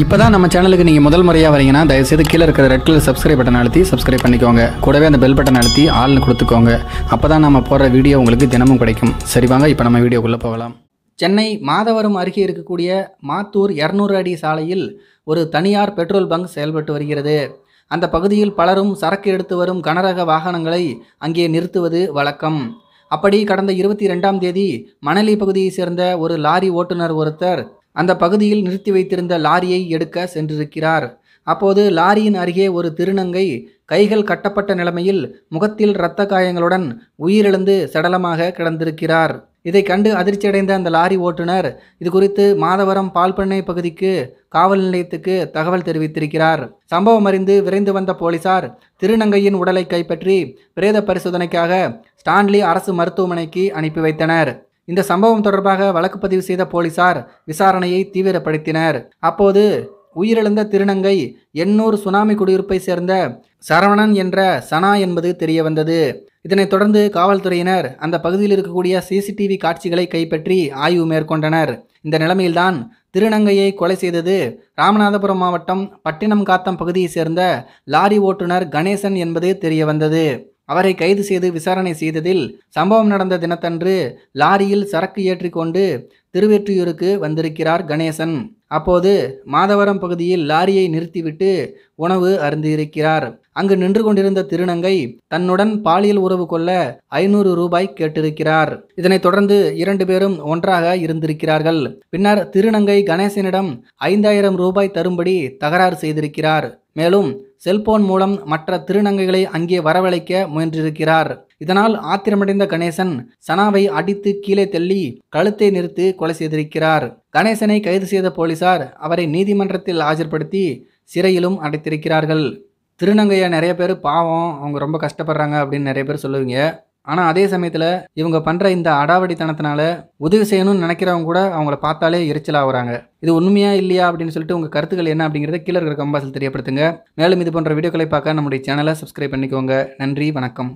இப்போ தான் நம்ம சேனலுக்கு நீங்கள் முதல் முறையாக வரீங்கன்னா தயவுசெய்து கீழே இருக்கிற ரெட் கலர் சப்ஸ்கிரைப் பட்டன் அழுத்தி சப்ஸ்கிரைப் பண்ணிக்கோங்க கூடவே அந்த பெல் பட்டன் அழுத்தி ஆள்னு கொடுத்துக்கோங்க அப்போ தான் நம்ம போடுற வீடியோ உங்களுக்கு தினமும் கிடைக்கும் சரி வாங்க இப்போ நம்ம வீடியோக்குள்ளே போகலாம் சென்னை மாதவரம் அருகே இருக்கக்கூடிய மாத்தூர் இரநூறு அடி சாலையில் ஒரு தனியார் பெட்ரோல் பங்க் செயல்பட்டு வருகிறது அந்த பகுதியில் பலரும் சரக்கு எடுத்து வரும் கனரக வாகனங்களை அங்கே நிறுத்துவது வழக்கம் அப்படி கடந்த இருபத்தி ரெண்டாம் தேதி மணலி பகுதியைச் சேர்ந்த ஒரு லாரி ஓட்டுநர் ஒருத்தர் அந்த பகுதியில் நிறுத்தி வைத்திருந்த லாரியை எடுக்க சென்றிருக்கிறார் அப்போது லாரியின் அருகே ஒரு திருநங்கை கைகள் கட்டப்பட்ட நிலைமையில் முகத்தில் இரத்த காயங்களுடன் உயிரிழந்து சடலமாக கிடந்திருக்கிறார் இதை கண்டு அதிர்ச்சியடைந்த அந்த லாரி ஓட்டுநர் இது குறித்து மாதவரம் பால்பண்ணை பகுதிக்கு காவல் நிலையத்துக்கு தகவல் தெரிவித்திருக்கிறார் சம்பவம் அறிந்து விரைந்து வந்த போலீசார் திருநங்கையின் உடலை கைப்பற்றி பிரேத பரிசோதனைக்காக ஸ்டான்லி அரசு மருத்துவமனைக்கு அனுப்பி வைத்தனர் இந்த சம்பவம் தொடர்பாக வழக்கு பதிவு செய்த போலீசார் விசாரணையை தீவிரப்படுத்தினர் அப்போது உயிரிழந்த திருநங்கை எண்ணூர் சுனாமி குடியிருப்பை சேர்ந்த சரவணன் என்ற சனா என்பது தெரிய வந்தது இதனைத் தொடர்ந்து காவல்துறையினர் அந்த பகுதியில் இருக்கக்கூடிய சிசிடிவி காட்சிகளை கைப்பற்றி ஆய்வு மேற்கொண்டனர் இந்த நிலைமையில்தான் திருநங்கையை கொலை செய்தது ராமநாதபுரம் மாவட்டம் பட்டினம் காத்தம் பகுதியைச் சேர்ந்த லாரி ஓட்டுநர் கணேசன் என்பது தெரிய வந்தது அவரை கைது செய்து விசாரணை செய்ததில் சம்பவம் நடந்த தினத்தன்று லாரியில் சரக்கு ஏற்றிக்கொண்டு திருவெற்றியூருக்கு வந்திருக்கிறார் கணேசன் அப்போது மாதவரம் பகுதியில் லாரியை நிறுத்திவிட்டு உணவு அருந்தியிருக்கிறார் அங்கு நின்று கொண்டிருந்த திருநங்கை தன்னுடன் பாலியல் உறவு கொள்ள ஐநூறு ரூபாய் கேட்டிருக்கிறார் இதனைத் தொடர்ந்து இரண்டு பேரும் ஒன்றாக இருந்திருக்கிறார்கள் பின்னர் திருநங்கை கணேசனிடம் ஐந்தாயிரம் ரூபாய் தரும்படி தகராறு செய்திருக்கிறார் மேலும் செல்போன் மூலம் மற்ற திருநங்கைகளை அங்கே வரவழைக்க முயன்றிருக்கிறார் இதனால் ஆத்திரமடைந்த கணேசன் சனாவை அடித்து கீழே தள்ளி கழுத்தை நிறுத்து கொலை செய்திருக்கிறார் கணேசனை கைது செய்த போலீசார் அவரை நீதிமன்றத்தில் ஆஜர்படுத்தி சிறையிலும் அடைத்திருக்கிறார்கள் திருநங்கையை நிறைய பேர் பாவம் அவங்க ரொம்ப கஷ்டப்படுறாங்க அப்படின்னு நிறைய பேர் சொல்லுவீங்க ஆனால் அதே சமயத்தில் இவங்க பண்ணுற இந்த அடாவடித்தனத்தினால உதவி செய்யணும்னு நினைக்கிறவங்க கூட அவங்கள பார்த்தாலே எரிச்சலாகிறாங்க இது உண்மையாக இல்லையா அப்படின்னு சொல்லிட்டு உங்கள் கருத்துக்கள் என்ன அப்படிங்கிறத கீழே இருக்கிற கம்பாசில் தெரியப்படுத்துங்க மேலும் இது போன்ற வீடியோக்களை பார்க்க நம்முடைய சேனலை சப்ஸ்கிரைப் பண்ணிக்கோங்க நன்றி வணக்கம்